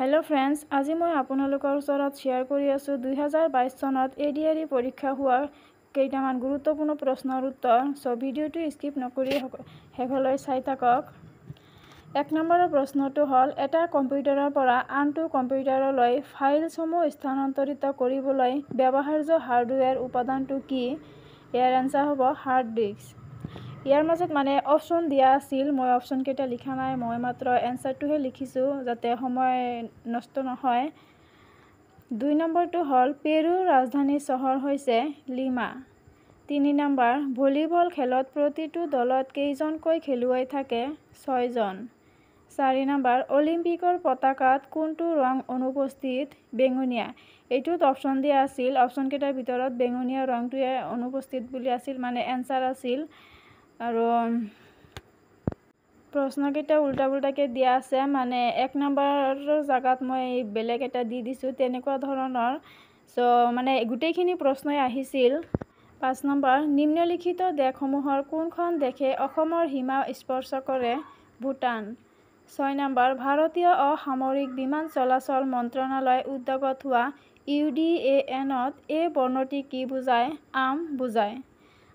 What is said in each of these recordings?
hello' friends আজি মই আপোনালোকৰ ওচৰত শ্বেয়াৰ কৰি আছোঁ দুহেজাৰ বাইছ চনত এ ডি আৰ ই পৰীক্ষা হোৱা কেইটামান গুৰুত্বপূৰ্ণ প্ৰশ্নৰ উত্তৰ চ' ভিডিঅ'টো স্কিপ নকৰি শেষলৈ চাই থাকক এক নম্বৰৰ প্ৰশ্নটো হ'ল এটা কম্পিউটাৰৰ পৰা আনটো কম্পিউটাৰলৈ ফাইলসমূহ স্থানান্তৰিত কৰিবলৈ ব্যৱহাৰ্য হাৰ্ডৱেৰ উপাদানটো কি ইয়াৰ এঞ্চাৰ হ'ব হাৰ্ড ডিস্ক ইয়াৰ মাজত মানে অপশ্যন দিয়া আছিল মই অপশ্যনকেইটা লিখা নাই মই মাত্ৰ এনচাৰটোহে লিখিছোঁ যাতে সময় নষ্ট নহয় দুই নম্বৰটো হ'ল পেৰু ৰাজধানী চহৰ হৈছে লিমা তিনি নম্বৰ ভলীবল খেলত প্ৰতিটো দলত কেইজনকৈ খেলুৱৈ থাকে ছয়জন চাৰি নম্বৰ অলিম্পিকৰ পতাকাত কোনটো ৰং অনুপস্থিত বেঙুনীয়া এইটোত অপশ্যন দিয়া আছিল অপশ্যনকেইটাৰ ভিতৰত বেঙুনীয়া ৰংটোৱে অনুপস্থিত বুলি আছিল মানে এনচাৰ আছিল আৰু প্ৰশ্নকেইটা উল্টা পুল্টাকৈ দিয়া আছে মানে এক নম্বৰৰ জেগাত মই বেলেগ এটা দি দিছোঁ তেনেকুৱা ধৰণৰ চ' মানে গোটেইখিনি প্ৰশ্নই আহিছিল পাঁচ নম্বৰ নিম্নলিখিত দেশসমূহৰ কোনখন দেশে অসমৰ সীমা স্পৰ্শ কৰে ভূটান ছয় নম্বৰ ভাৰতীয় অসামৰিক বিমান চলাচল মন্ত্ৰণালয় উদ্যোগত হোৱা ইউ ডি এ এনত এই বৰ্ণটি কি বুজায় আম বুজায়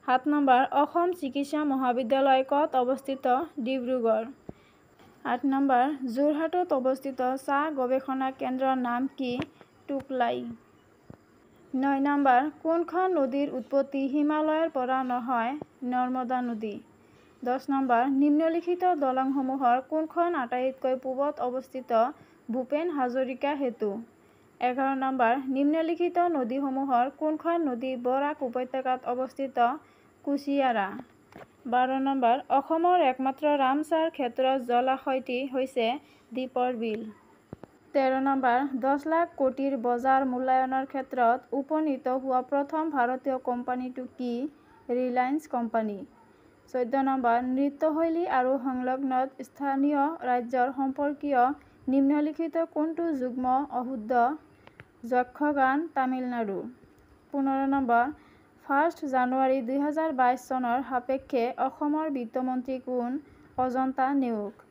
সাত নম্বৰ অসম চিকিৎসা মহাবিদ্যালয় কত অৱস্থিত ডিব্ৰুগড় আঠ নম্বৰ যোৰহাটত অৱস্থিত চাহ গৱেষণা কেন্দ্ৰৰ নাম কি টুকলাই নয় নম্বৰ কোনখন নদীৰ উৎপত্তি হিমালয়ৰ পৰা নহয় নৰ্মদা নদী দহ নম্বৰ নিম্নলিখিত দলংসমূহৰ কোনখন আটাইতকৈ পূবত অৱস্থিত ভূপেন হাজৰিকা সেতু এঘাৰ নম্বৰ নিম্নলিখিত নদীসমূহৰ কোনখন নদী বৰাক উপত্যকাত অৱস্থিত কুচিয়াৰা বাৰ নম্বৰ অসমৰ একমাত্ৰ ৰামছাৰ ক্ষেত্ৰ জলাশয়টি হৈছে দ্বীপৰ বিল তেৰ নম্বৰ দহ লাখ কোটিৰ বজাৰ মূল্যায়নৰ ক্ষেত্ৰত উপনীত হোৱা প্ৰথম ভাৰতীয় কোম্পানীটো কি ৰিলায়েন্স কোম্পানী চৈধ্য নম্বৰ নৃত্যশৈলী আৰু সংলগ্নত স্থানীয় ৰাজ্যৰ সম্পৰ্কীয় নিম্নলিখিত কোনটো যুগ্ম অশুদ্ধ যক্ষগান তামিলনাডু পোন্ধৰ নম্বৰ ফাৰ্ষ্ট জানুৱাৰী দুহেজাৰ বাইছ চনৰ সাপেক্ষে অসমৰ বিত্তমন্ত্ৰী কোন অজন্তা নেওগ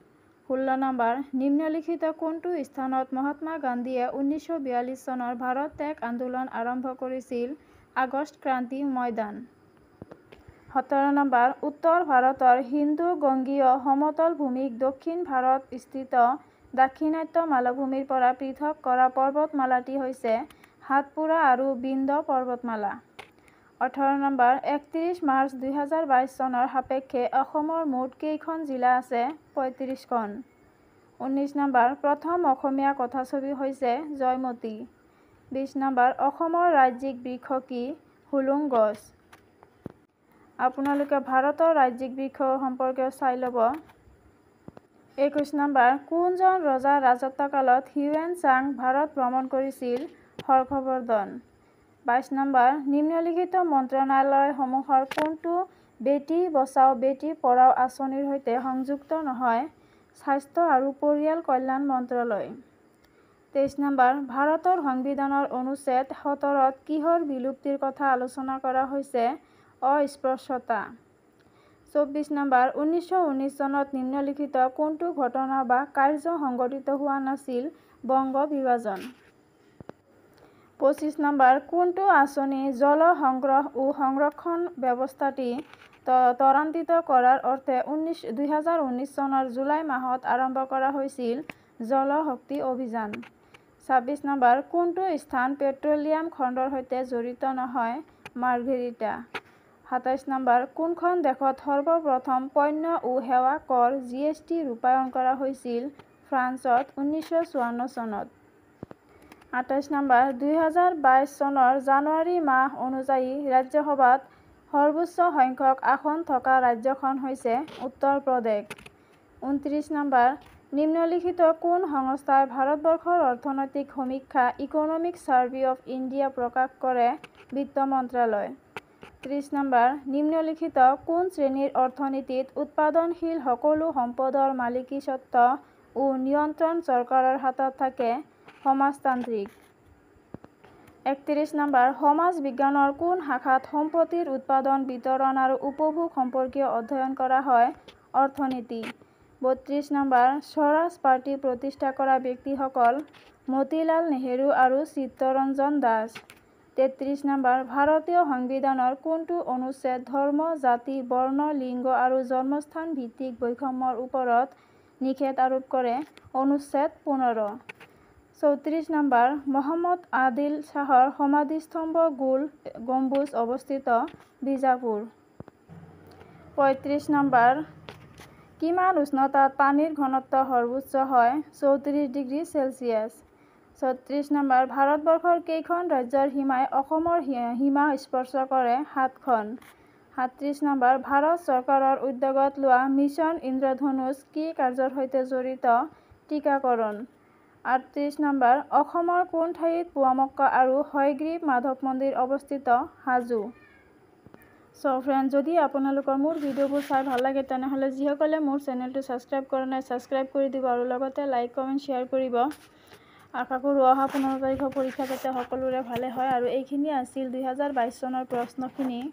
ষোল্ল নম্বৰ নিম্নলিখিত কোনটো স্থানত মহাত্মা গান্ধীয়ে ঊনৈছশ বিয়াল্লিছ চনৰ ভাৰত ত্যাগ আন্দোলন আৰম্ভ কৰিছিল আগষ্ট ক্ৰান্তি ময়দান সোতৰ নম্বৰ উত্তৰ ভাৰতৰ হিন্দু গংগীয় সমতল ভূমিক দক্ষিণ ভাৰত স্থিত দাক্ষিণাত্য মালভূমিৰ পৰা পৃথক কৰা পৰ্বতমালাটি হৈছে সাতপুৰা আৰু বিন্দ পৰ্বতমালা ওঠৰ নম্বৰ একত্ৰিছ মাৰ্চ দুহেজাৰ বাইছ চনৰ সাপেক্ষে অসমৰ মুঠ কেইখন জিলা আছে পঁয়ত্ৰিছখন ঊনৈছ নম্বৰ প্ৰথম অসমীয়া কথাছবি হৈছে জয়মতী বিছ নম্বৰ অসমৰ ৰাজ্যিক বৃক্ষ কি হুলুং গছ আপোনালোকে ভাৰতৰ ৰাজ্যিক বৃক্ষ সম্পৰ্কেও চাই ল'ব একৈছ নম্বৰ কোনজন ৰজা ৰাজত্বকালত হিউৱেন চাং ভাৰত ভ্ৰমণ কৰিছিল হৰ্ষবৰ্ধন বাইছ নম্বৰ নিম্নলিখিত মন্ত্ৰণালয়সমূহৰ কোনটো বেটী বচাও বেটী পঢ়াও আঁচনিৰ সৈতে সংযুক্ত নহয় স্বাস্থ্য আৰু পৰিয়াল কল্যাণ মন্ত্ৰালয় তেইছ নম্বৰ ভাৰতৰ সংবিধানৰ অনুচ্ছেদ সোতৰত কিহৰ বিলুপ্তিৰ কথা আলোচনা কৰা হৈছে অস্পৰ্শতা চৌব্বিছ নম্বৰ ঊনৈছশ ঊনৈছ চনত নিম্নলিখিত কোনটো ঘটনা বা কাৰ্য সংঘটিত হোৱা নাছিল বংগ বিভাজন পঁচিছ নম্বৰ কোনটো আঁচনি জল সংগ্ৰহ ও সংৰক্ষণ ব্যৱস্থাটি ত্বৰান্বিত কৰাৰ অৰ্থে ঊনৈছ দুহেজাৰ ঊনৈছ চনৰ জুলাই মাহত আৰম্ভ কৰা হৈছিল জল শক্তি অভিযান ছাব্বিছ নম্বৰ কোনটো স্থান পেট্ৰলিয়াম খণ্ডৰ সৈতে জড়িত নহয় মাৰ্ঘেৰিটা সাতাইছ নম্বৰ কোনখন দেশত সৰ্বপ্ৰথম পণ্য ও সেৱা কৰ জি এছ টি ৰূপায়ণ কৰা হৈছিল ফ্ৰান্সত ঊনৈছশ চৌৱন্ন চনত আঠাইছ নম্বৰ দুহেজাৰ বাইছ চনৰ জানুৱাৰী মাহ অনুযায়ী ৰাজ্যসভাত সৰ্বোচ্চ সংখ্যক আসন থকা ৰাজ্যখন হৈছে উত্তৰ প্ৰদেশ ঊনত্ৰিছ নম্বৰ নিম্নলিখিত কোন সংস্থাই ভাৰতবৰ্ষৰ অৰ্থনৈতিক সমীক্ষা ইকনমিক ছাৰ্ভে অৱ ইণ্ডিয়া প্ৰকাশ কৰে বিত্ত মন্ত্ৰালয় ত্ৰিছ নম্বৰ নিম্নলিখিত কোন শ্ৰেণীৰ অৰ্থনীতিত উৎপাদনশীল সকলো সম্পদৰ মালিকীস্বত্ব ও নিয়ন্ত্ৰণ চৰকাৰৰ হাতত থাকে সমাজতান্ত্ৰিক একত্ৰিছ নম্বৰ সমাজ বিজ্ঞানৰ কোন শাখাত সম্পত্তিৰ উৎপাদন বিতৰণ আৰু উপভোগ সম্পৰ্কীয় অধ্যয়ন কৰা হয় অৰ্থনীতি বত্ৰিছ নম্বৰ স্বৰাজ পাৰ্টি প্ৰতিষ্ঠা কৰা ব্যক্তিসকল মতিলাল নেহেৰু আৰু চিত্তৰঞ্জন দাস তেত্ৰিছ নম্বৰ ভাৰতীয় সংবিধানৰ কোনটো অনুচ্ছেদ ধৰ্ম জাতি বৰ্ণ লিংগ আৰু জন্মস্থান ভিত্তিক বৈষম্যৰ ওপৰত নিষেধ আৰোপ কৰে অনুচ্ছেদ পোন্ধৰ চৌত্ৰিছ নম্বৰ মহম্মদ আদিল শ্বাহৰ সমাধিস্তম্ভ গোল গম্বুজ অৱস্থিত বিজাপুৰ পঁয়ত্ৰিছ নম্বৰ কিমান উষ্ণতাত পানীৰ ঘনত্ব সৰ্বোচ্চ হয় চৌত্ৰিছ ডিগ্ৰী চেলচিয়াছ ছত্ৰিছ নম্বৰ ভাৰতবৰ্ষৰ কেইখন ৰাজ্যৰ সীমাই অসমৰ সীমা স্পৰ্শ কৰে সাতখন সাতত্ৰিছ নম্বৰ ভাৰত চৰকাৰৰ উদ্যোগত লোৱা মিছন ইন্দ্ৰধনুষ কি কাৰ্যৰ সৈতে জড়িত টীকাকৰণ আঠত্ৰিছ নম্বৰ অসমৰ কোন ঠাইত পুৱামক্কা আৰু হয়গ্ৰীব মাধৱ মন্দিৰ অৱস্থিত হাজো চ' ফ্ৰেণ্ড যদি আপোনালোকৰ মোৰ ভিডিঅ'বোৰ চাই ভাল লাগে তেনেহ'লে যিসকলে মোৰ চেনেলটো ছাবস্ক্ৰাইব কৰা নাই ছাবস্ক্ৰাইব কৰি দিব আৰু লগতে লাইক কমেণ্ট শ্বেয়াৰ কৰিব আশা কৰোঁ অহা পোন্ধৰ তাৰিখৰ পৰীক্ষা যাতে সকলোৰে ভালে হয় আৰু এইখিনি আছিল দুহেজাৰ বাইছ চনৰ প্ৰশ্নখিনি